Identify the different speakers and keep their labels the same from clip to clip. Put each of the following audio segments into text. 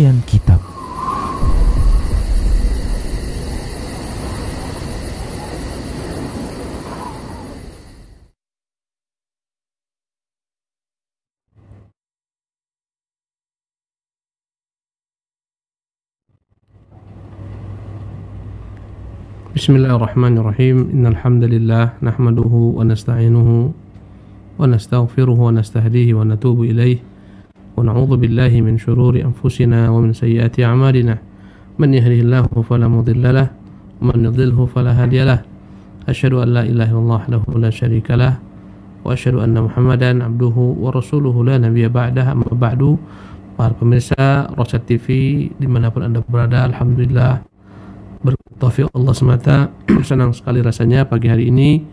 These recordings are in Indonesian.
Speaker 1: kajian kitab. بسم الله الرحمن الرحيم إن الحمد لله نحمده ونستعينه ونستغفره ونستهديه ونتوب إليه ونعوذ بالله من شرور أنفسنا ومن سيئات أعمالنا من يهده الله فلا مضل له ومن يضلله فلا هادي له أشهد أن لا إله إلا الله له لا شريك له وأشهد أن محمدا عبده ورسوله لا نبي بعده أما بعد para pemirsa Rosyad TV dimanapun anda berada Alhamdulillah bertaufik Allah semata senang sekali rasanya pagi hari ini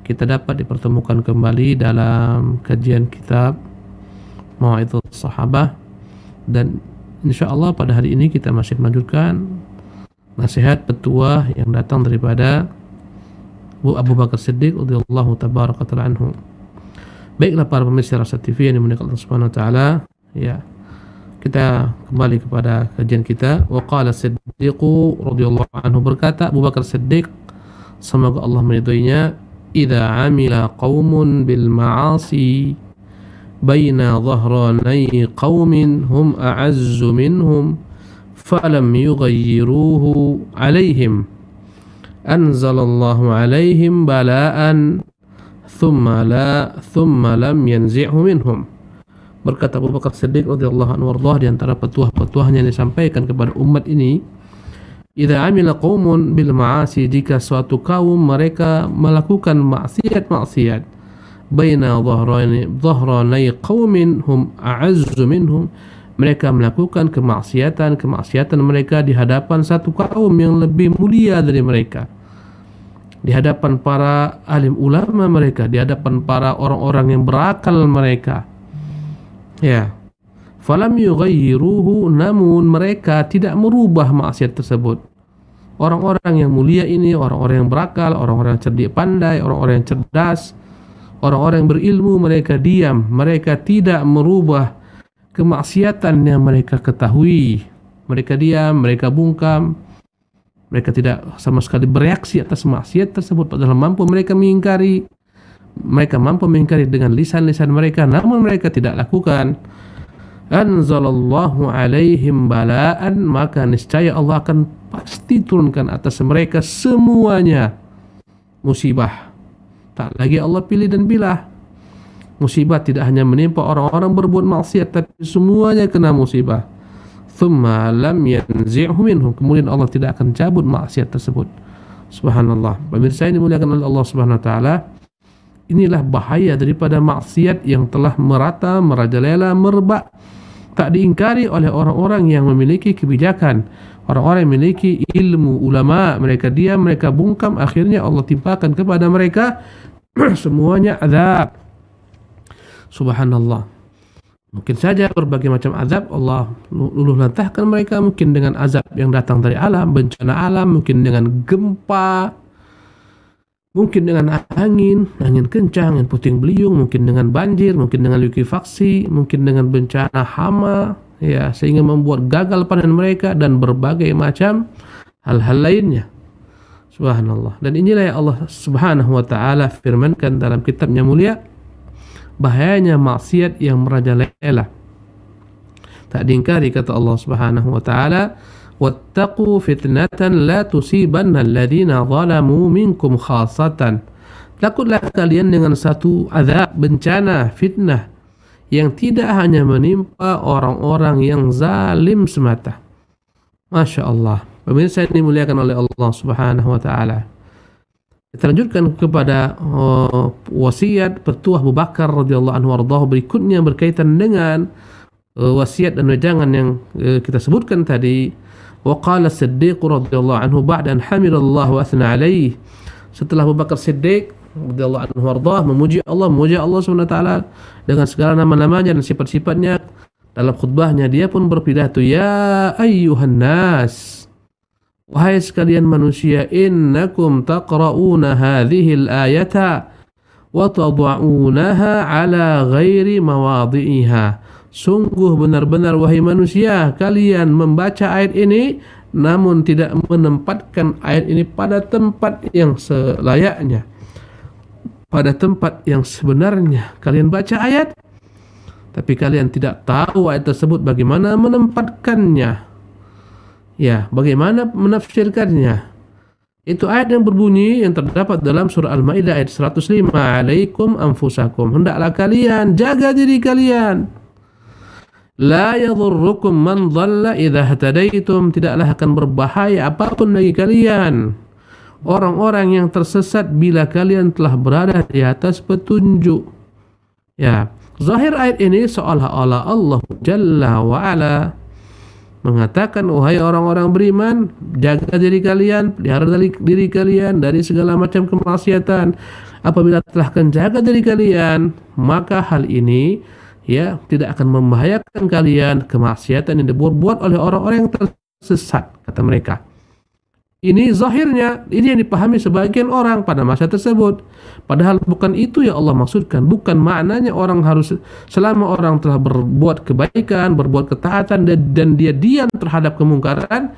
Speaker 1: kita dapat dipertemukan kembali dalam kajian kitab mau itu dan insya Allah pada hari ini kita masih melanjutkan nasihat petua yang datang daripada Bu Abu Bakar Siddiq radhiyallahu tabaraka anhu. Baiklah para pemirsa Rasa TV yang dimuliakan Allah Subhanahu wa taala, ya. Kita kembali kepada kajian kita. Wa qala Siddiqu radhiyallahu anhu berkata Abu Bakar Siddiq semoga Allah meridhoinya, "Idza amila qaumun bil ma'asi" بين ظهراني قوم هم أعز منهم فلم يغيروه عليهم أنزل الله عليهم بلاء ثم لا ثم لم yanzi'hu منهم berkata Abu Bakar Siddiq radhiyallahu anhu warḍah di antara petuah-petuahnya yang disampaikan kepada umat ini Idza amila qaumun bil ma'asi jika suatu kaum mereka melakukan maksiat-maksiat ma baina ظهراني ظهراني qaumin hum a'azzu minhum mereka melakukan kemaksiatan-kemaksiatan mereka di hadapan satu kaum yang lebih mulia dari mereka di hadapan para alim ulama mereka di hadapan para orang-orang yang berakal mereka ya falam yughayyiruhu namun mereka tidak merubah maksiat tersebut orang-orang yang mulia ini orang-orang yang berakal orang-orang cerdik pandai orang-orang yang cerdas Orang-orang yang berilmu mereka diam, mereka tidak merubah kemaksiatan yang mereka ketahui. Mereka diam, mereka bungkam, mereka tidak sama sekali bereaksi atas maksiat tersebut padahal mampu mereka mengingkari. Mereka mampu mengingkari dengan lisan-lisan mereka namun mereka tidak lakukan. Anzalallahu alaihim balaan maka niscaya Allah akan pasti turunkan atas mereka semuanya musibah Tak lagi Allah pilih dan bilah. Musibah tidak hanya menimpa orang-orang berbuat maksiat tapi semuanya kena musibah. Kemudian Allah tidak akan cabut maksiat tersebut. Subhanallah. Pemirsa ini dimuliakan oleh Allah Subhanahu wa taala, inilah bahaya daripada maksiat yang telah merata, merajalela, merba, tak diingkari oleh orang-orang yang memiliki kebijakan orang-orang yang memiliki ilmu ulama mereka diam mereka bungkam akhirnya Allah timpakan kepada mereka semuanya azab. Subhanallah. Mungkin saja berbagai macam azab Allah luluh lantahkan mereka mungkin dengan azab yang datang dari alam, bencana alam, mungkin dengan gempa, mungkin dengan angin, angin kencang, angin puting beliung, mungkin dengan banjir, mungkin dengan likuifaksi, mungkin dengan bencana hama, ya sehingga membuat gagal panen mereka dan berbagai macam hal-hal lainnya. Subhanallah. Dan inilah yang Allah Subhanahu wa taala firmankan dalam kitabnya mulia bahayanya maksiat yang merajalela. Tak diingkari kata Allah Subhanahu wa taala, "Wattaqu fitnatan la tusibanna alladziina zalamu minkum khassatan." Takutlah kalian dengan satu azab, bencana, fitnah yang tidak hanya menimpa orang-orang yang zalim semata. Masya Allah. Pemirsa yang dimuliakan oleh Allah Subhanahu wa taala. Kita lanjutkan kepada uh, wasiat pertuah Abu Bakar radhiyallahu anhu radhahu berikutnya berkaitan dengan uh, wasiat dan wejangan yang uh, kita sebutkan tadi. Wa qala Siddiq radhiyallahu anhu ba'da an hamira Allah wa athna alayh. Setelah Abu Bakar Siddiq radhiyallahu anhu radhahu memuji Allah, memuji Allah Subhanahu wa taala dengan segala nama-namanya dan sifat-sifatnya dalam khutbahnya dia pun berpidato ya ayyuhan nas. Wahai sekalian manusia, innakum taqra'una al ayata wa tad'unaha ala ghairi mawadhi'iha. Sungguh benar-benar wahai manusia, kalian membaca ayat ini namun tidak menempatkan ayat ini pada tempat yang selayaknya. Pada tempat yang sebenarnya. Kalian baca ayat tapi kalian tidak tahu ayat tersebut bagaimana menempatkannya Ya, bagaimana menafsirkannya? Itu ayat yang berbunyi yang terdapat dalam surah Al-Maidah ayat 105, "Alaikum anfusakum." Hendaklah kalian jaga diri kalian. La yadhurrukum man dhalla idza hadaitum. Tidaklah akan berbahaya apapun bagi kalian. Orang-orang yang tersesat bila kalian telah berada di atas petunjuk. Ya, zahir ayat ini seolah-olah Allah Jalla wa ala mengatakan wahai orang-orang beriman jaga diri kalian pelihara diri kalian dari segala macam kemaksiatan apabila telah menjaga diri kalian maka hal ini ya tidak akan membahayakan kalian kemaksiatan yang dibuat oleh orang-orang yang tersesat kata mereka ini zahirnya, ini yang dipahami sebagian orang pada masa tersebut. Padahal bukan itu yang Allah maksudkan, bukan maknanya orang harus selama orang telah berbuat kebaikan, berbuat ketaatan dan, dan dia diam terhadap kemungkaran,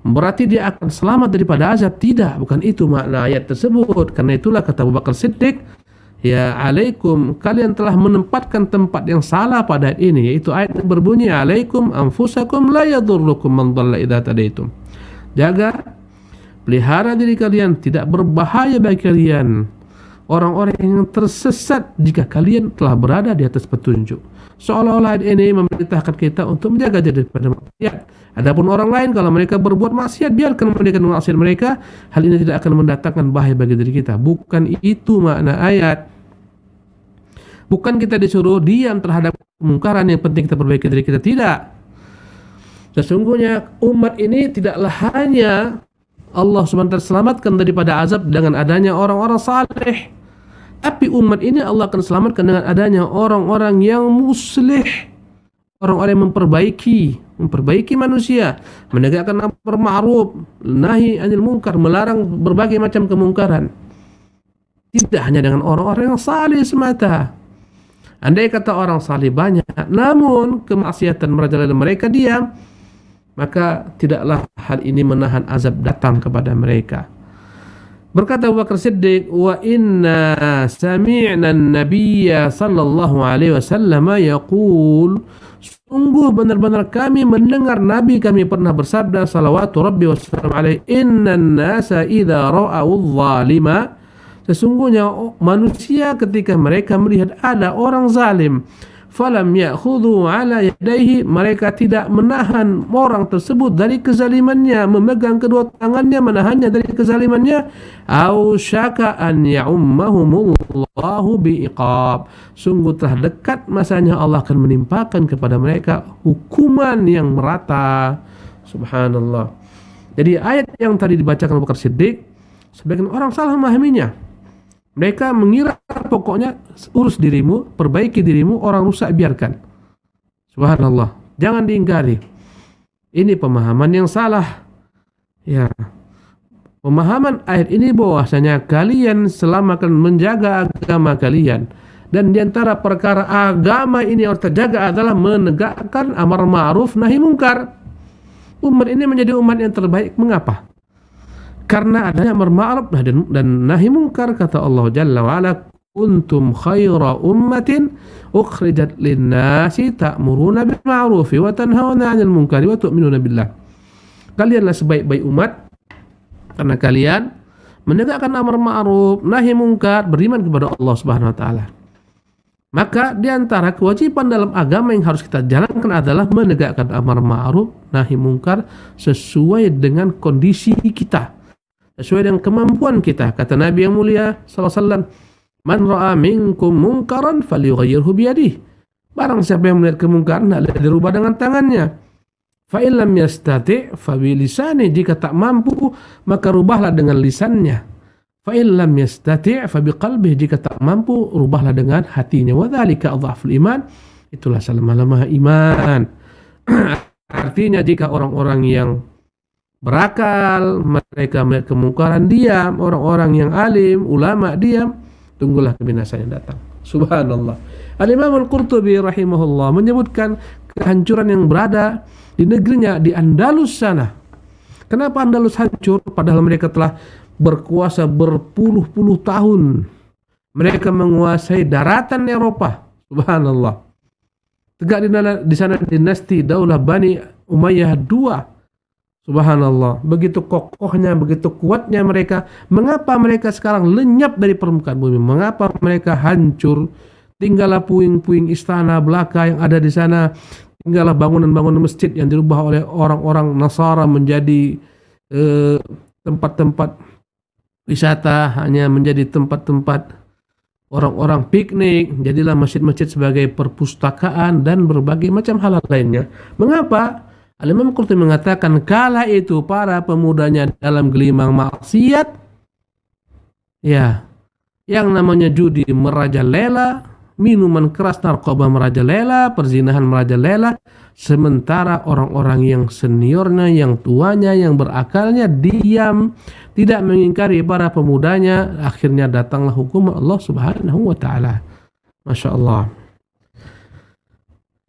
Speaker 1: berarti dia akan selamat daripada azab. Tidak, bukan itu makna ayat tersebut. Karena itulah kata Abu Bakar Siddiq, Ya alaikum kalian telah menempatkan tempat yang salah pada ayat ini yaitu ayat yang berbunyi alaikum anfusakum la yadurrukum man dhalla idza tadaitum. Jaga Pelihara diri kalian tidak berbahaya bagi kalian. Orang-orang yang tersesat jika kalian telah berada di atas petunjuk. Seolah-olah ini memerintahkan kita untuk menjaga diri daripada maksiat. Adapun orang lain kalau mereka berbuat maksiat biarkan mereka maksiat mereka. Hal ini tidak akan mendatangkan bahaya bagi diri kita. Bukan itu makna ayat. Bukan kita disuruh diam terhadap kemungkaran yang penting kita perbaiki diri kita tidak. Sesungguhnya umat ini tidaklah hanya Allah SWT selamatkan daripada azab dengan adanya orang-orang saleh. Tapi umat ini Allah akan selamatkan dengan adanya orang-orang yang muslih. Orang-orang yang memperbaiki, memperbaiki manusia, menegakkan amar ma'ruf, nahi anil mungkar, melarang berbagai macam kemungkaran. Tidak hanya dengan orang-orang yang saleh semata. Andai kata orang saleh banyak, namun kemaksiatan merajalela mereka diam, maka tidaklah hal ini menahan azab datang kepada mereka. Berkata Abu Bakar Siddiq, "Wa inna sami'na an-nabiyya sallallahu alaihi wasallam yaqul" Sungguh benar-benar kami mendengar Nabi kami pernah bersabda salawatu Rabbi wassalam alaihi Inna nasa idha ra'au zalima sesungguhnya oh, manusia ketika mereka melihat ada orang zalim falam ya'khudhu ala yadayhi mereka tidak menahan orang tersebut dari kezalimannya memegang kedua tangannya menahannya dari kezalimannya au syaka an ya'ummahumullahu biiqab sungguh telah dekat masanya Allah akan menimpakan kepada mereka hukuman yang merata subhanallah jadi ayat yang tadi dibacakan Abu Bakar Siddiq sebagian orang salah memahaminya mereka mengira pokoknya urus dirimu, perbaiki dirimu, orang rusak biarkan. Subhanallah. Jangan diingkari. Ini pemahaman yang salah. Ya. Pemahaman akhir ini bahwasanya kalian selama akan menjaga agama kalian dan diantara perkara agama ini harus terjaga adalah menegakkan amar ma'ruf nahi mungkar. Umat ini menjadi umat yang terbaik. Mengapa? karena adanya amar ma'ruf dan, nahi mungkar kata Allah Jalla wa'ala kuntum khaira ummatin ukhrijat linnasi ta'muruna bil ma'ruf wa tanhauna 'anil munkari wa tu'minuna billah. Kalianlah sebaik-baik umat karena kalian menegakkan amar ma'ruf, nahi mungkar, beriman kepada Allah Subhanahu wa taala. Maka di antara kewajiban dalam agama yang harus kita jalankan adalah menegakkan amar ma'ruf, nahi mungkar sesuai dengan kondisi kita, sesuai dengan kemampuan kita. Kata Nabi yang mulia sallallahu alaihi wasallam, Man ra'a minkum mungkaran falyughayyirhu biyadih. Barang siapa yang melihat kemungkaran hendaklah dirubah dengan tangannya. Fa lam yastati fa bilisani jika tak mampu maka rubahlah dengan lisannya. Fa lam yastati fa biqalbih jika tak mampu rubahlah dengan hatinya. Wa dzalika adhaful iman. Itulah selama lemah iman. Artinya jika orang-orang yang berakal mereka melihat kemungkaran diam, orang-orang yang alim, ulama diam, tunggulah kebinasaan yang datang. Subhanallah. Al-Imam Al-Qurtubi rahimahullah menyebutkan kehancuran yang berada di negerinya di Andalus sana. Kenapa Andalus hancur padahal mereka telah berkuasa berpuluh-puluh tahun. Mereka menguasai daratan Eropa. Subhanallah. Tegak di sana dinasti Daulah Bani Umayyah II Subhanallah, begitu kokohnya, begitu kuatnya mereka. Mengapa mereka sekarang lenyap dari permukaan bumi? Mengapa mereka hancur? Tinggallah puing-puing istana belaka yang ada di sana. Tinggallah bangunan-bangunan masjid yang dirubah oleh orang-orang Nasara menjadi tempat eh, tempat-tempat wisata, hanya menjadi tempat-tempat orang-orang piknik, jadilah masjid-masjid sebagai perpustakaan dan berbagai macam hal lainnya. Mengapa? Al-Imam Qurtubi mengatakan kala itu para pemudanya dalam gelimang maksiat ya yang namanya judi merajalela, minuman keras narkoba merajalela, perzinahan merajalela sementara orang-orang yang seniornya, yang tuanya, yang berakalnya diam, tidak mengingkari para pemudanya, akhirnya datanglah hukum Allah Subhanahu wa taala. Masya Allah.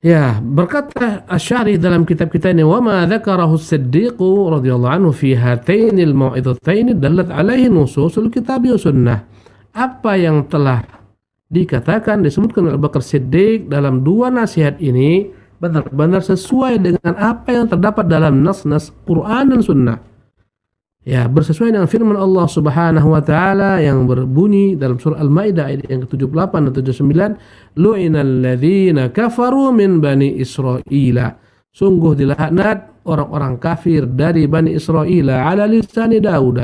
Speaker 1: Ya, berkata Asy'ari dalam kitab kita ini wa ma dzakarahu Siddiq radhiyallahu anhu fi hatainil mau'idhatain dallat alaihi nususul kitab wa sunnah. Apa yang telah dikatakan disebutkan oleh Bakar Siddiq dalam dua nasihat ini benar-benar sesuai dengan apa yang terdapat dalam nas-nas Quran dan sunnah. Ya, bersesuaian dengan firman Allah Subhanahu wa taala yang berbunyi dalam surah Al-Maidah ayat yang ke-78 dan 79, "Lu'inal ladzina kafaru min bani Israila." Sungguh dilaknat orang-orang kafir dari Bani Israila ala lisani Daud.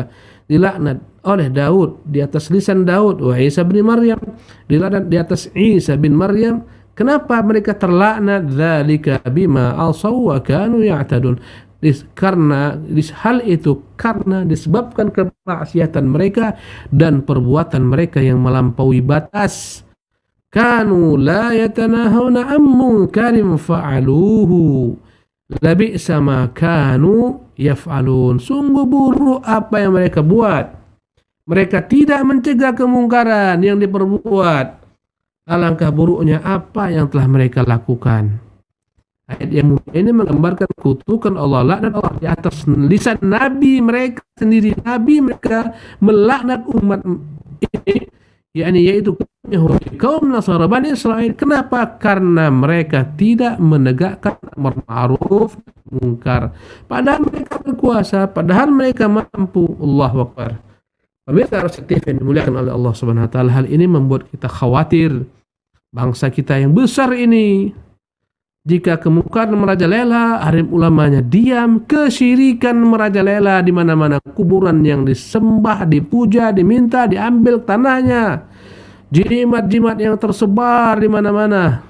Speaker 1: Dilaknat oleh Daud di atas lisan Daud wa Isa bin Maryam. Dilaknat di atas Isa bin Maryam Kenapa mereka terlaknat Zalika bima alsaw wa kanu ya'tadun? dis, karena dis, hal itu karena disebabkan kemaksiatan mereka dan perbuatan mereka yang melampaui batas kanu la yatanahawna ammun karim fa'aluhu labi sama kanu yaf'alun sungguh buruk apa yang mereka buat mereka tidak mencegah kemungkaran yang diperbuat alangkah buruknya apa yang telah mereka lakukan Ayat yang mulia ini menggambarkan kutukan Allah, laknat Allah di atas lisan Nabi mereka sendiri. Nabi mereka melaknat umat ini, yakni yaitu kaum Yahudi, kaum Nasara, Bani Israel. Kenapa? Karena mereka tidak menegakkan amar ma'ruf mungkar. Padahal mereka berkuasa, padahal mereka mampu. Allah Akbar. Pemirsa harus aktif yang dimuliakan oleh Allah Subhanahu wa taala. Hal ini membuat kita khawatir bangsa kita yang besar ini jika kemukaan merajalela, harim ulamanya diam, kesyirikan merajalela di mana-mana kuburan yang disembah, dipuja, diminta, diambil tanahnya. Jimat-jimat yang tersebar di mana-mana.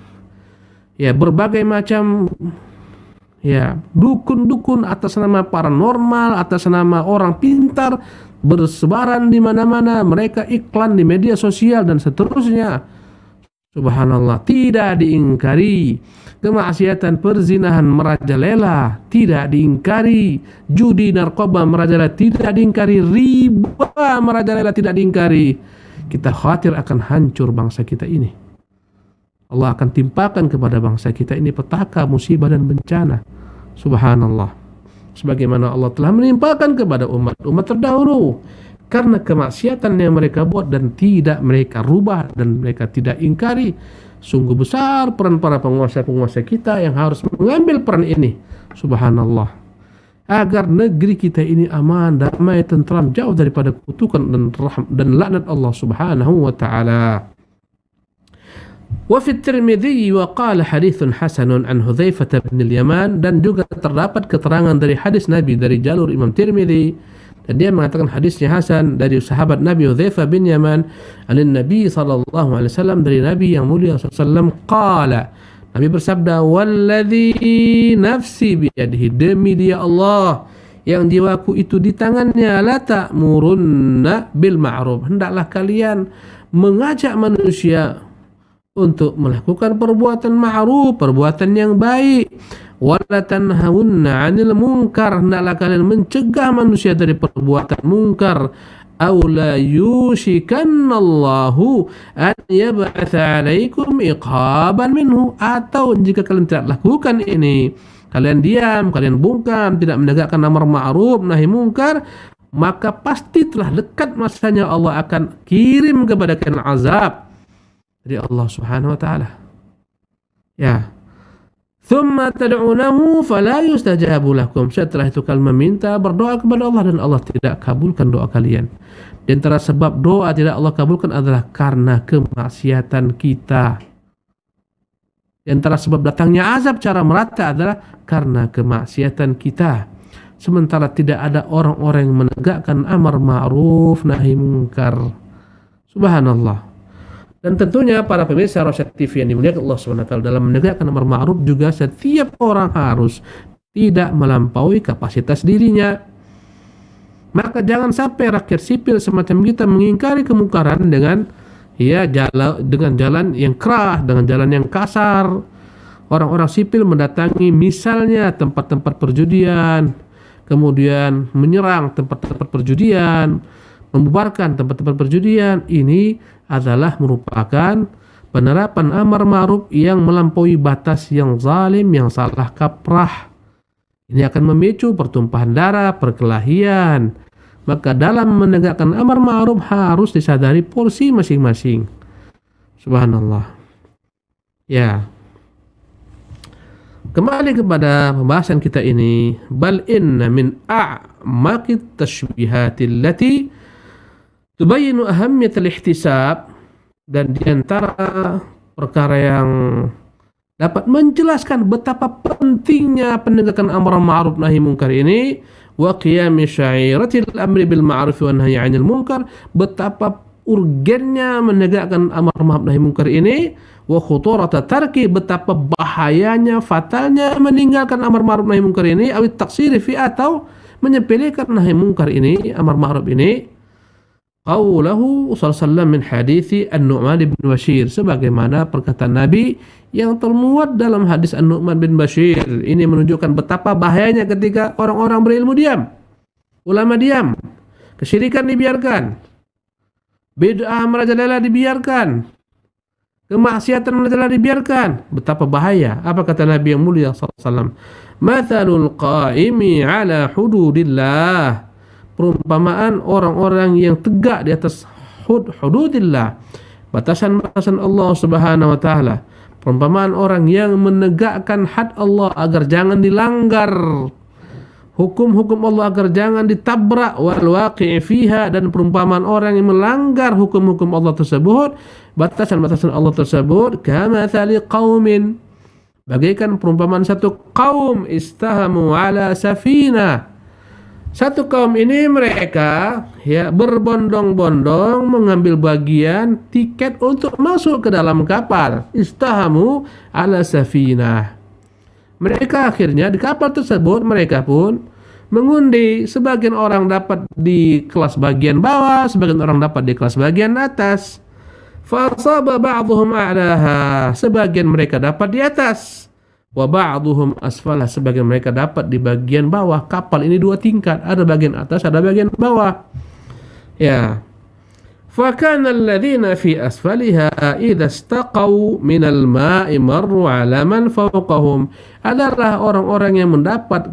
Speaker 1: Ya, berbagai macam ya, dukun-dukun atas nama paranormal, atas nama orang pintar bersebaran di mana-mana. Mereka iklan di media sosial dan seterusnya Subhanallah, tidak diingkari. Kemaksiatan perzinahan merajalela, tidak diingkari. Judi narkoba merajalela, tidak diingkari. Riba merajalela, tidak diingkari. Kita khawatir akan hancur bangsa kita ini. Allah akan timpakan kepada bangsa kita ini petaka, musibah dan bencana. Subhanallah. Sebagaimana Allah telah menimpakan kepada umat-umat terdahulu karena kemaksiatan yang mereka buat dan tidak mereka rubah dan mereka tidak ingkari sungguh besar peran para penguasa-penguasa kita yang harus mengambil peran ini subhanallah agar negeri kita ini aman damai tentram jauh daripada kutukan dan rahmat dan laknat Allah subhanahu wa taala وفي الترمذي وقال حديث حسن عن حذيفة بن اليمان dan juga terdapat keterangan dari hadis Nabi dari jalur Imam Tirmidzi dan dia mengatakan hadisnya Hasan dari sahabat Nabi Hudzaifah bin Yaman alin Nabi sallallahu alaihi wasallam dari Nabi yang mulia sallallahu qala Nabi bersabda waladhi nafsi biyadihi demi dia Allah yang jiwaku itu di tangannya la ta'murunna bil ma'ruf hendaklah kalian mengajak manusia untuk melakukan perbuatan ma'ruf, perbuatan yang baik wala tanhawunna 'anil munkar hendaklah kalian mencegah manusia dari perbuatan mungkar aw yushikannallahu an yab'atha 'alaikum iqaban minhu atau jika kalian tidak lakukan ini kalian diam kalian bungkam tidak menegakkan amar ma'ruf nahi mungkar maka pasti telah dekat masanya Allah akan kirim kepada kalian azab dari Allah Subhanahu wa taala ya Thumma tad'unahu fala yustajabu lakum. Setelah itu kalian meminta berdoa kepada Allah dan Allah tidak kabulkan doa kalian. Di antara sebab doa tidak Allah kabulkan adalah karena kemaksiatan kita. Di antara sebab datangnya azab cara merata adalah karena kemaksiatan kita. Sementara tidak ada orang-orang yang menegakkan amar ma'ruf nahi mungkar. Subhanallah. Dan tentunya para pemirsa Rosyad TV yang dimuliakan Allah SWT dalam menegakkan nomor ma'ruf juga setiap orang harus tidak melampaui kapasitas dirinya. Maka jangan sampai rakyat sipil semacam kita mengingkari kemungkaran dengan ya jala, dengan jalan yang keras, dengan jalan yang kasar. Orang-orang sipil mendatangi misalnya tempat-tempat perjudian, kemudian menyerang tempat-tempat perjudian, membubarkan tempat-tempat perjudian. Ini adalah merupakan penerapan amar ma'ruf yang melampaui batas yang zalim, yang salah kaprah. Ini akan memicu pertumpahan darah, perkelahian. Maka dalam menegakkan amar ma'ruf harus disadari porsi masing-masing. Subhanallah. Ya. Kembali kepada pembahasan kita ini, bal inna min a'maqit tashbihatil lati Tubayinu ahamiyat al-ihtisab dan diantara perkara yang dapat menjelaskan betapa pentingnya penegakan amar ma'ruf nahi mungkar ini wa qiyam syairatil amri bil ma'ruf wa nahi 'anil munkar betapa urgennya menegakkan amar ma'ruf nahi mungkar ini wa tarki betapa bahayanya fatalnya meninggalkan amar ma'ruf nahi mungkar ini awit taksiri fi atau menyepelekan nahi mungkar ini amar ma'ruf ini Qawlahu sallallahu min hadithi An-Nu'man bin Bashir sebagaimana perkataan Nabi yang termuat dalam hadis An-Nu'man bin Bashir. Ini menunjukkan betapa bahayanya ketika orang-orang berilmu diam. Ulama diam. Kesyirikan dibiarkan. Bid'ah merajalela dibiarkan. Kemaksiatan merajalela dibiarkan. Betapa bahaya. Apa kata Nabi yang mulia sallallahu alaihi wasallam? Mathalul qa'imi ala hududillah perumpamaan orang-orang yang tegak di atas hud hududillah batasan-batasan Allah Subhanahu wa taala perumpamaan orang yang menegakkan had Allah agar jangan dilanggar hukum-hukum Allah agar jangan ditabrak wal waqi'i fiha dan perumpamaan orang yang melanggar hukum-hukum Allah tersebut batasan-batasan Allah tersebut kama qaumin bagaikan perumpamaan satu kaum istahamu ala safina satu kaum ini mereka ya berbondong-bondong mengambil bagian tiket untuk masuk ke dalam kapal. Istahamu ala safinah. Mereka akhirnya di kapal tersebut mereka pun mengundi. Sebagian orang dapat di kelas bagian bawah, sebagian orang dapat di kelas bagian atas. Fasa Sebagian mereka dapat di atas wa ba'dhum asfalah sebagian mereka dapat di bagian bawah kapal ini dua tingkat ada bagian atas ada bagian bawah ya fa kana alladhina fi asfaliha idza istaqau min al-ma'i marru 'ala man fawqahum adalah orang-orang yang mendapat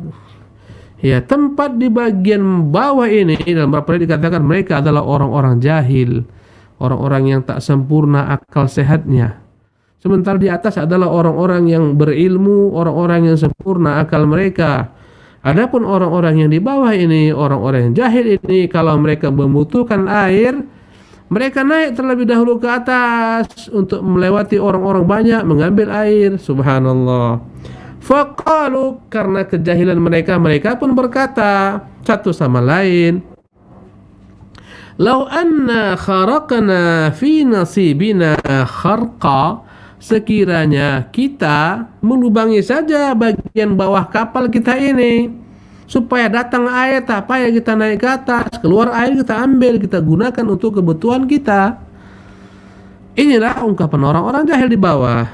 Speaker 1: ya tempat di bagian bawah ini dalam Bapak dikatakan mereka adalah orang-orang jahil orang-orang yang tak sempurna akal sehatnya Sementara di atas adalah orang-orang yang berilmu, orang-orang yang sempurna akal mereka. Adapun orang-orang yang di bawah ini, orang-orang yang jahil ini, kalau mereka membutuhkan air, mereka naik terlebih dahulu ke atas untuk melewati orang-orang banyak mengambil air. Subhanallah. Fakalu karena kejahilan mereka, mereka pun berkata satu sama lain, "Lau anna kharaqna fi nasibina kharqa" sekiranya kita melubangi saja bagian bawah kapal kita ini supaya datang air tak payah kita naik ke atas keluar air kita ambil kita gunakan untuk kebutuhan kita inilah ungkapan orang-orang jahil di bawah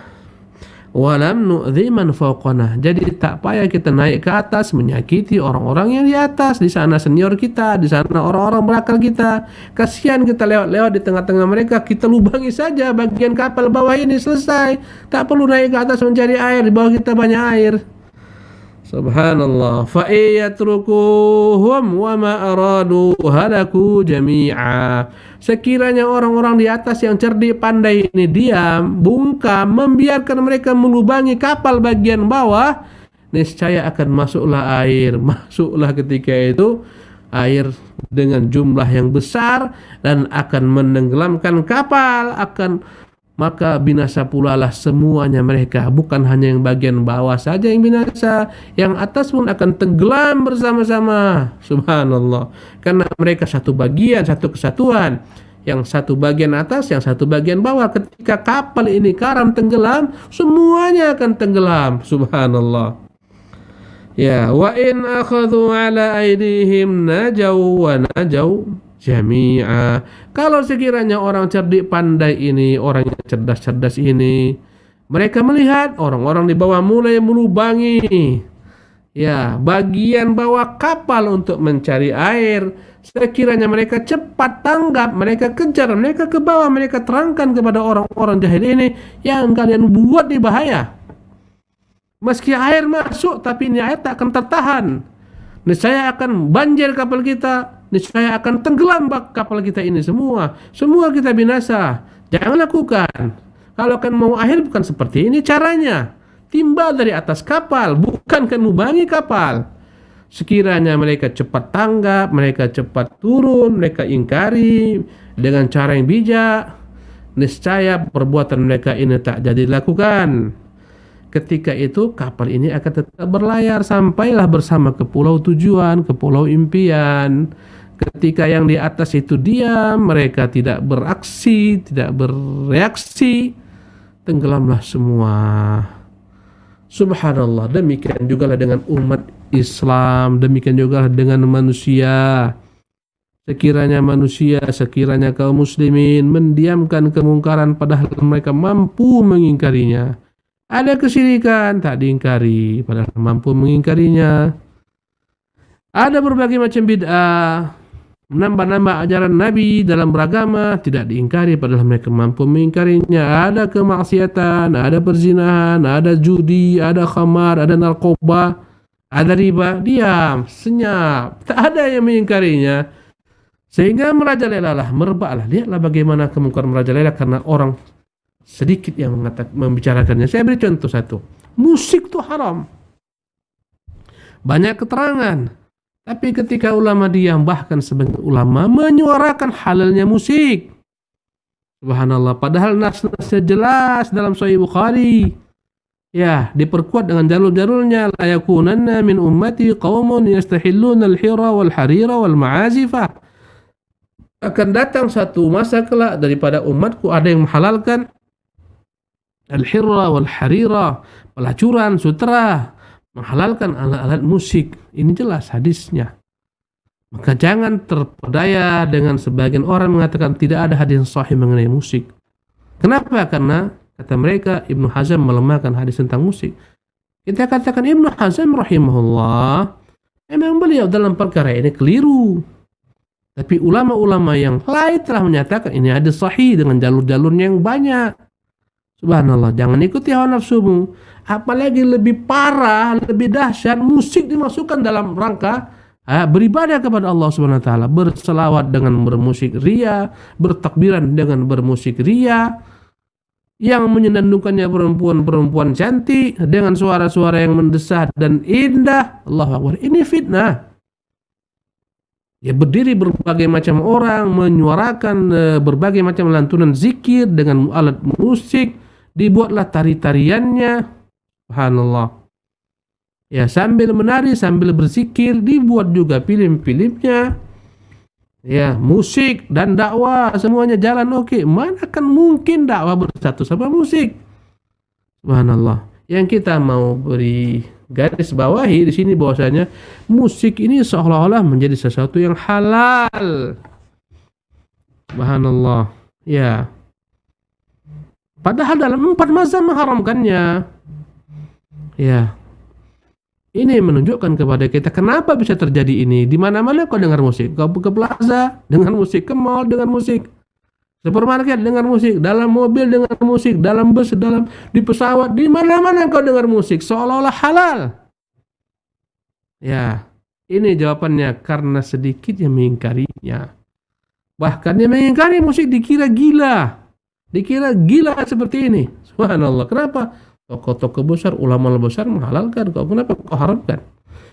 Speaker 1: walam nu'dhiman fawqana. Jadi tak payah kita naik ke atas menyakiti orang-orang yang di atas, di sana senior kita, di sana orang-orang belakang kita. Kasihan kita lewat-lewat di tengah-tengah mereka, kita lubangi saja bagian kapal bawah ini selesai. Tak perlu naik ke atas mencari air, di bawah kita banyak air. Subhanallah. Fa yatrukuhum wa ma aradu halaku jami'a. Sekiranya orang-orang di atas yang cerdik pandai ini diam, bungkam, membiarkan mereka melubangi kapal bagian bawah, niscaya akan masuklah air. Masuklah ketika itu air dengan jumlah yang besar dan akan menenggelamkan kapal, akan maka binasa pula lah semuanya mereka bukan hanya yang bagian bawah saja yang binasa yang atas pun akan tenggelam bersama-sama subhanallah karena mereka satu bagian satu kesatuan yang satu bagian atas yang satu bagian bawah ketika kapal ini karam tenggelam semuanya akan tenggelam subhanallah ya wa in akhadhu ala aidihim najaw wa najaw jami'a. Kalau sekiranya orang cerdik pandai ini, orang yang cerdas-cerdas ini, mereka melihat orang-orang di bawah mulai melubangi ya bagian bawah kapal untuk mencari air. Sekiranya mereka cepat tanggap, mereka kejar, mereka ke bawah, mereka terangkan kepada orang-orang jahil ini yang kalian buat di bahaya. Meski air masuk, tapi ini air tak akan tertahan. saya akan banjir kapal kita, niscaya akan tenggelam bak kapal kita ini semua. Semua kita binasa. Jangan lakukan. Kalau akan mau akhir bukan seperti ini caranya. Timbal dari atas kapal, bukan kan lubangi kapal. Sekiranya mereka cepat tanggap, mereka cepat turun, mereka ingkari dengan cara yang bijak, niscaya perbuatan mereka ini tak jadi dilakukan. Ketika itu kapal ini akan tetap berlayar sampailah bersama ke pulau tujuan, ke pulau impian. Ketika yang di atas itu diam, mereka tidak beraksi, tidak bereaksi, tenggelamlah semua. Subhanallah, demikian jugalah dengan umat Islam, demikian lah dengan manusia. Sekiranya manusia, sekiranya kaum muslimin mendiamkan kemungkaran padahal mereka mampu mengingkarinya. Ada kesirikan, tak diingkari, padahal mampu mengingkarinya. Ada berbagai macam bid'ah, menambah-nambah ajaran Nabi dalam beragama tidak diingkari padahal mereka mampu mengingkarinya ada kemaksiatan ada perzinahan ada judi ada khamar ada narkoba ada riba diam senyap tak ada yang mengingkarinya sehingga merajalela lah, merebaklah lihatlah bagaimana kemungkaran merajalela karena orang sedikit yang mengatakan membicarakannya saya beri contoh satu musik tuh haram banyak keterangan tapi ketika ulama diam bahkan sebagian ulama menyuarakan halalnya musik. Subhanallah. Padahal nas-nasnya jelas dalam Sahih Bukhari. Ya, diperkuat dengan jalur-jalurnya la yakunanna min ummati qaumun yastahillun al-hira wal harira wal ma'azifa. Akan datang satu masa kelak daripada umatku ada yang menghalalkan al hira wal harira, pelacuran, sutra, menghalalkan alat-alat musik. Ini jelas hadisnya. Maka jangan terpedaya dengan sebagian orang mengatakan tidak ada hadis sahih mengenai musik. Kenapa? Karena kata mereka Ibnu Hazm melemahkan hadis tentang musik. Kita katakan Ibnu Hazm rahimahullah memang beliau dalam perkara ini keliru. Tapi ulama-ulama yang lain telah menyatakan ini hadis sahih dengan jalur-jalurnya yang banyak. Subhanallah, jangan ikuti hawa nafsumu. Apalagi lebih parah, lebih dahsyat, musik dimasukkan dalam rangka eh, beribadah kepada Allah Subhanahu wa taala, berselawat dengan bermusik ria, bertakbiran dengan bermusik ria, yang menyenandungkannya perempuan-perempuan cantik dengan suara-suara yang mendesah dan indah. Allah Akbar. Ini fitnah. Ya berdiri berbagai macam orang menyuarakan eh, berbagai macam lantunan zikir dengan alat musik dibuatlah tari-tariannya subhanallah ya sambil menari sambil bersikir, dibuat juga film-filmnya ya musik dan dakwah semuanya jalan oke okay. mana kan mungkin dakwah bersatu sama musik subhanallah yang kita mau beri garis bawahi di sini bahwasanya musik ini seolah-olah menjadi sesuatu yang halal subhanallah ya Padahal dalam empat mazhab mengharamkannya. Ya. Ini menunjukkan kepada kita kenapa bisa terjadi ini. Di mana-mana kau dengar musik. Kau ke plaza dengan musik, ke mall dengan musik. Supermarket dengan musik, dalam mobil dengan musik, dalam bus, dalam di pesawat, di mana-mana kau dengar musik seolah-olah halal. Ya, ini jawabannya karena sedikit yang mengingkarinya. Bahkan yang mengingkari musik dikira gila dikira gila seperti ini. Subhanallah. Kenapa? Tokoh-tokoh besar, ulama besar menghalalkan. kok kenapa Kok haramkan?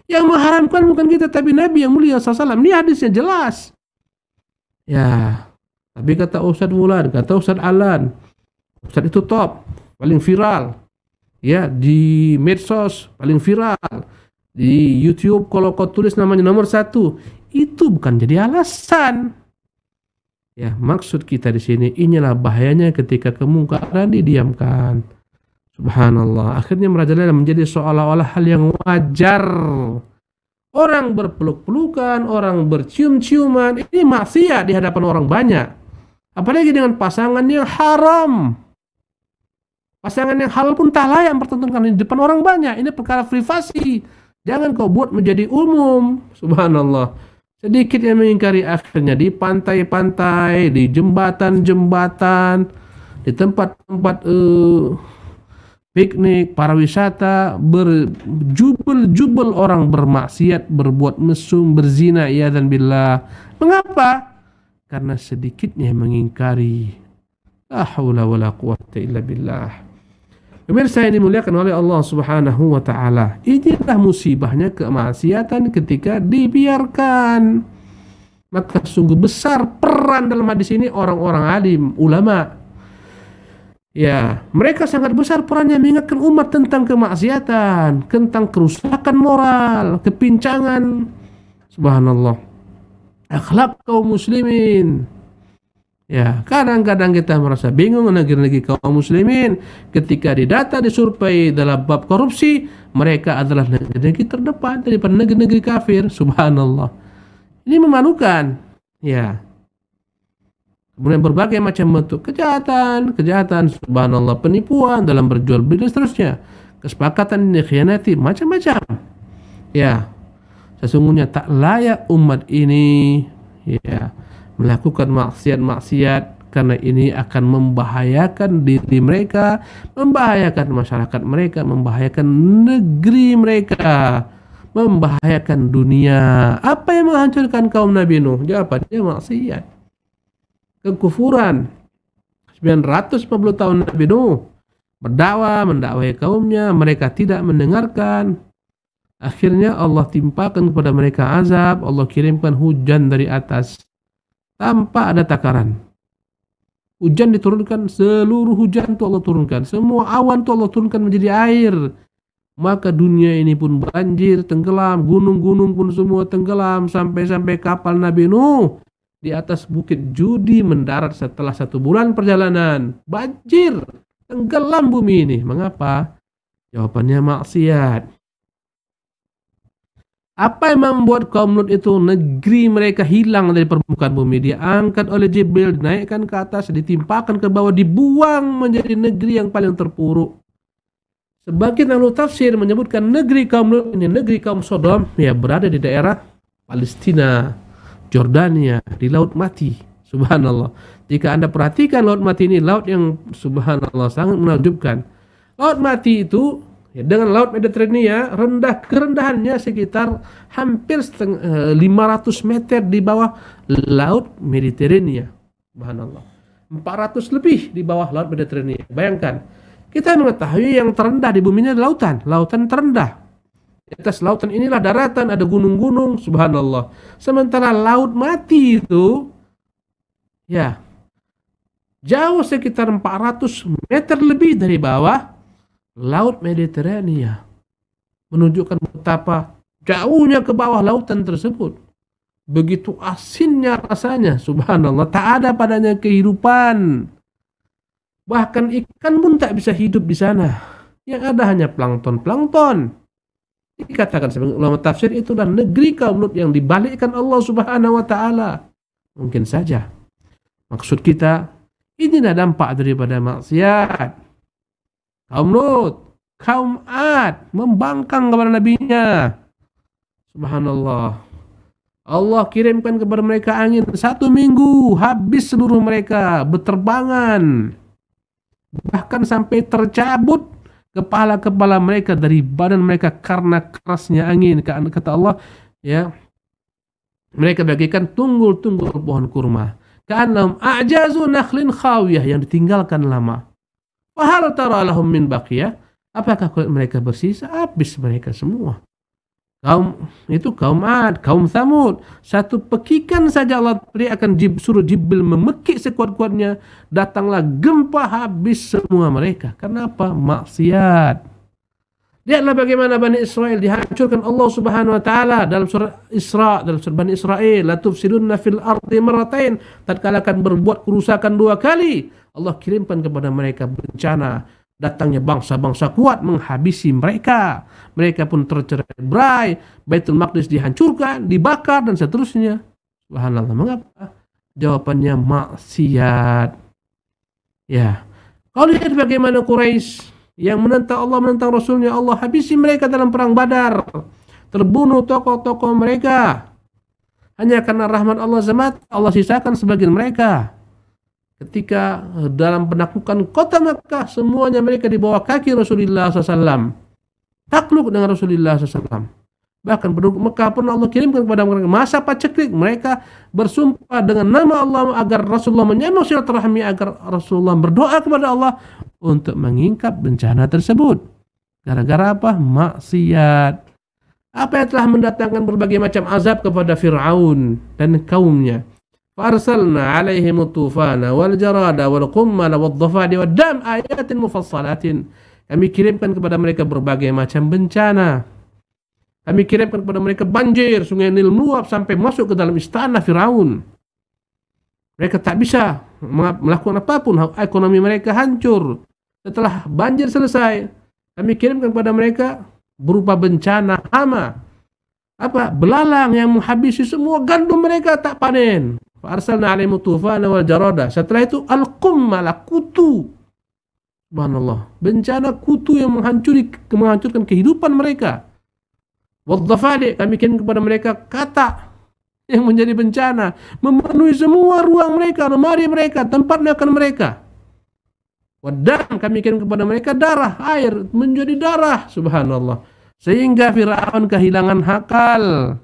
Speaker 1: Yang mengharamkan bukan kita, tapi Nabi yang mulia SAW. Ini hadisnya jelas. Ya, tapi kata Ustadz Wulan, kata Ustadz Alan, Ustadz itu top, paling viral. Ya, di medsos paling viral. Di YouTube kalau kau tulis namanya nomor satu, itu bukan jadi alasan. Ya, maksud kita di sini inilah bahayanya ketika kemungkaran didiamkan. Subhanallah. Akhirnya merajalela menjadi seolah-olah hal yang wajar. Orang berpeluk-pelukan, orang bercium-ciuman, ini maksiat di hadapan orang banyak. Apalagi dengan pasangan yang haram. Pasangan yang halal pun tak layak pertentukan di depan orang banyak. Ini perkara privasi. Jangan kau buat menjadi umum. Subhanallah. Sedikit yang mengingkari akhirnya di pantai-pantai, di jembatan-jembatan, di tempat-tempat eh, piknik, wisata berjubel-jubel orang bermaksiat, berbuat mesum, berzina, ya dan bila. Mengapa? Karena sedikitnya mengingkari. La haula wala quwata illa billah. Pemirsa yang dimuliakan oleh Allah Subhanahu wa taala, inilah musibahnya kemaksiatan ketika dibiarkan. Maka sungguh besar peran dalam hadis ini orang-orang alim, ulama. Ya, mereka sangat besar perannya mengingatkan umat tentang kemaksiatan, tentang kerusakan moral, kepincangan. Subhanallah. Akhlak kaum muslimin Ya, kadang-kadang kita merasa bingung negeri-negeri kaum muslimin ketika didata disurvei dalam bab korupsi, mereka adalah negeri-negeri terdepan daripada negeri-negeri kafir. Subhanallah. Ini memalukan. Ya. Kemudian berbagai macam bentuk kejahatan, kejahatan, subhanallah, penipuan dalam berjual beli dan seterusnya. Kesepakatan dikhianati, macam-macam. Ya. Sesungguhnya tak layak umat ini. Ya melakukan maksiat-maksiat karena ini akan membahayakan diri mereka, membahayakan masyarakat mereka, membahayakan negeri mereka, membahayakan dunia. Apa yang menghancurkan kaum Nabi Nuh? Jawabannya maksiat. Kekufuran. 950 tahun Nabi Nuh berdakwah, mendakwai kaumnya, mereka tidak mendengarkan. Akhirnya Allah timpakan kepada mereka azab, Allah kirimkan hujan dari atas tanpa ada takaran. Hujan diturunkan, seluruh hujan itu Allah turunkan. Semua awan itu Allah turunkan menjadi air. Maka dunia ini pun banjir, tenggelam, gunung-gunung pun semua tenggelam. Sampai-sampai kapal Nabi Nuh di atas bukit judi mendarat setelah satu bulan perjalanan. Banjir, tenggelam bumi ini. Mengapa? Jawabannya maksiat. Apa yang membuat kaum Lut itu negeri mereka hilang dari permukaan bumi? Diangkat oleh Jibril, dinaikkan ke atas, ditimpakan ke bawah, dibuang menjadi negeri yang paling terpuruk. Sebagian ahli tafsir menyebutkan negeri kaum Lut ini negeri kaum Sodom ya berada di daerah Palestina, Jordania, di Laut Mati. Subhanallah. Jika Anda perhatikan Laut Mati ini laut yang subhanallah sangat menakjubkan. Laut Mati itu Ya, dengan laut Mediterania rendah kerendahannya sekitar hampir 500 eh, meter di bawah laut Mediterania. Subhanallah. 400 lebih di bawah laut Mediterania. Bayangkan, kita mengetahui yang terendah di bumi ini adalah lautan, lautan terendah. Di atas lautan inilah daratan, ada gunung-gunung, subhanallah. Sementara laut mati itu, ya, jauh sekitar 400 meter lebih dari bawah Laut Mediterania menunjukkan betapa jauhnya ke bawah lautan tersebut. Begitu asinnya rasanya, subhanallah, tak ada padanya kehidupan. Bahkan ikan pun tak bisa hidup di sana. Yang ada hanya plankton-plankton. Dikatakan sebagai ulama tafsir itu dan negeri kaum Lut yang dibalikkan Allah Subhanahu wa taala. Mungkin saja. Maksud kita ini inilah dampak daripada maksiat kaum Lut, kaum Ad membangkang kepada nabinya. Subhanallah. Allah kirimkan kepada mereka angin satu minggu habis seluruh mereka berterbangan bahkan sampai tercabut kepala-kepala mereka dari badan mereka karena kerasnya angin kata Allah ya mereka bagikan tunggul-tunggul pohon kurma ka'annahum a'jazu nakhlin khawiyah yang ditinggalkan lama Fahal taralahum min baqiyah. Apakah kulit mereka bersisa? Habis mereka semua. Kaum itu kaum Ad, kaum Samud. Satu pekikan saja Allah beri akan jib, suruh Jibril memekik sekuat-kuatnya. Datanglah gempa habis semua mereka. Kenapa? Maksiat. Lihatlah bagaimana Bani Israel dihancurkan Allah Subhanahu wa taala dalam surah Isra dalam surah Bani Israel la tufsidunna fil ardi marratain tatkala akan berbuat kerusakan dua kali Allah kirimkan kepada mereka bencana datangnya bangsa-bangsa kuat menghabisi mereka mereka pun tercerai berai Baitul Maqdis dihancurkan dibakar dan seterusnya subhanallah mengapa jawabannya maksiat ya kalau lihat bagaimana Quraisy yang menentang Allah menentang Rasulnya Allah habisi mereka dalam perang Badar terbunuh tokoh-tokoh mereka hanya karena rahmat Allah semata Allah sisakan sebagian mereka ketika dalam penaklukan kota Makkah semuanya mereka dibawa kaki Rasulullah SAW takluk dengan Rasulullah SAW Bahkan penduduk Mekah pun Allah kirimkan kepada mereka masa paceklik. Mereka bersumpah dengan nama Allah agar Rasulullah menyambung silaturahmi agar Rasulullah berdoa kepada Allah untuk mengingkap bencana tersebut. Gara-gara apa? Maksiat. Apa yang telah mendatangkan berbagai macam azab kepada Fir'aun dan kaumnya. Farsalna alaihim tufana wal jarada wal qummala wal dhafadi wal dam ayatin mufassalatin. Kami kirimkan kepada mereka berbagai macam bencana kami kirimkan kepada mereka banjir, sungai Nil meluap sampai masuk ke dalam istana Firaun. Mereka tak bisa melakukan apapun, ekonomi mereka hancur. Setelah banjir selesai, kami kirimkan kepada mereka berupa bencana hama. Apa? Belalang yang menghabisi semua gandum mereka tak panen. Arsalna alaihimu tufana wal jaroda. Setelah itu al-qummala kutu. Subhanallah. Bencana kutu yang menghancurkan kehidupan mereka. Wadhafari kami kirim kepada mereka kata yang menjadi bencana memenuhi semua ruang mereka, lemari mereka, tempat makan mereka. Wadam kami kirim kepada mereka darah, air menjadi darah, subhanallah. Sehingga Firaun kehilangan hakal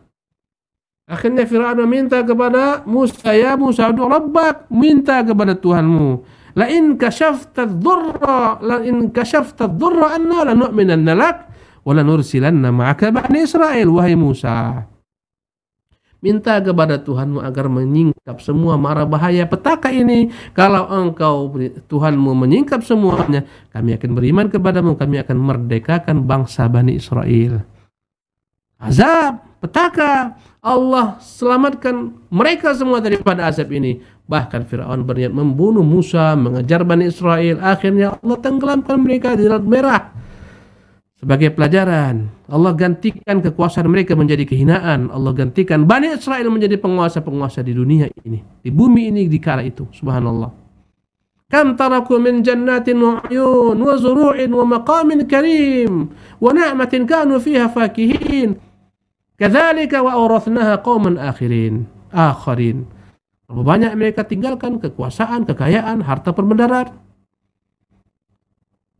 Speaker 1: Akhirnya Firaun meminta kepada Musa, ya Musa, adu rabbak, minta kepada Tuhanmu. La in kasyafta dhurra, la in kasyafta dhurra anna la nu'minanna lak wala nursilanna ma'aka bani Israel wahai Musa. Minta kepada Tuhanmu agar menyingkap semua mara bahaya petaka ini. Kalau engkau Tuhanmu menyingkap semuanya, kami akan beriman kepadamu, kami akan merdekakan bangsa Bani Israel. Azab, petaka, Allah selamatkan mereka semua daripada azab ini. Bahkan Fir'aun berniat membunuh Musa, mengejar Bani Israel. Akhirnya Allah tenggelamkan mereka di Laut Merah sebagai pelajaran. Allah gantikan kekuasaan mereka menjadi kehinaan. Allah gantikan Bani Israel menjadi penguasa-penguasa di dunia ini. Di bumi ini di kala itu. Subhanallah. Kam taraku min jannatin wa wa zuru'in wa maqamin karim wa na'matin kanu fiha fakihin. Kedalika wa awrathnaha qawman akhirin. Akhirin. banyak mereka tinggalkan kekuasaan, kekayaan, harta perbendaraan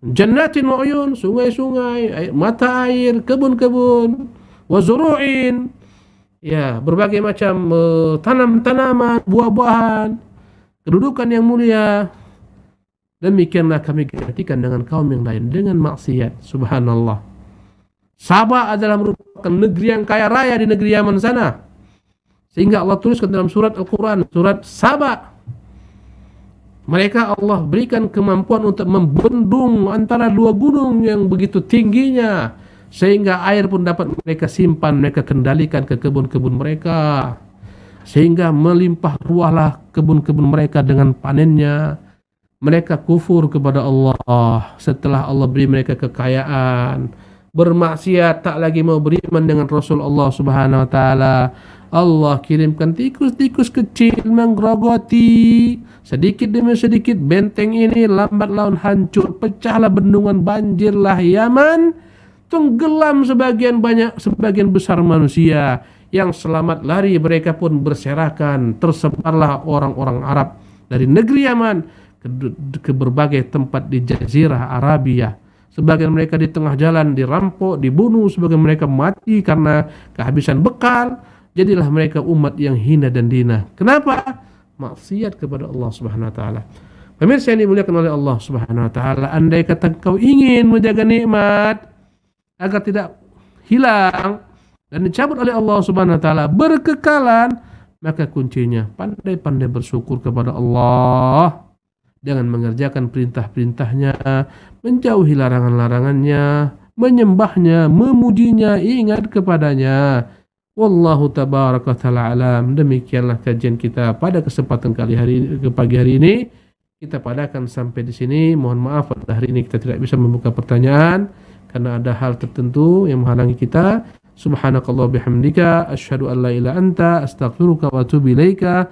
Speaker 1: Jannatin wa'yun sungai-sungai, mata air, kebun-kebun, wa zuru'in, ya, berbagai macam uh, tanam-tanaman, buah-buahan, kedudukan yang mulia. Demikianlah kami gantikan dengan kaum yang lain dengan maksiat. Subhanallah. Sabah adalah merupakan negeri yang kaya raya di negeri Yaman sana. Sehingga Allah tuliskan dalam surat Al-Quran, surat Sabah mereka Allah berikan kemampuan untuk membendung antara dua gunung yang begitu tingginya sehingga air pun dapat mereka simpan, mereka kendalikan ke kebun-kebun mereka. Sehingga melimpah ruahlah kebun-kebun mereka dengan panennya. Mereka kufur kepada Allah setelah Allah beri mereka kekayaan bermaksiat tak lagi mau beriman dengan Rasul Allah Subhanahu wa taala. Allah kirimkan tikus-tikus kecil menggerogoti sedikit demi sedikit benteng ini lambat laun hancur pecahlah bendungan banjirlah Yaman tenggelam sebagian banyak sebagian besar manusia yang selamat lari mereka pun berserakan tersebarlah orang-orang Arab dari negeri Yaman ke, ke berbagai tempat di jazirah Arabia sebagian mereka di tengah jalan dirampok, dibunuh, sebagian mereka mati karena kehabisan bekal. Jadilah mereka umat yang hina dan dina. Kenapa? Maksiat kepada Allah Subhanahu wa taala. Pemirsa yang dimuliakan oleh Allah Subhanahu wa taala, andai kata kau ingin menjaga nikmat agar tidak hilang dan dicabut oleh Allah Subhanahu wa taala berkekalan, maka kuncinya pandai-pandai bersyukur kepada Allah dengan mengerjakan perintah-perintahnya, menjauhi larangan-larangannya, menyembahnya, memujinya, ingat kepadanya. Wallahu tabaraka taala alam. Demikianlah kajian kita pada kesempatan kali hari ke pagi hari ini. Kita padakan sampai di sini. Mohon maaf pada hari ini kita tidak bisa membuka pertanyaan karena ada hal tertentu yang menghalangi kita. Subhanakallah bihamdika asyhadu an la ilaha anta astaghfiruka wa atubu ilaika.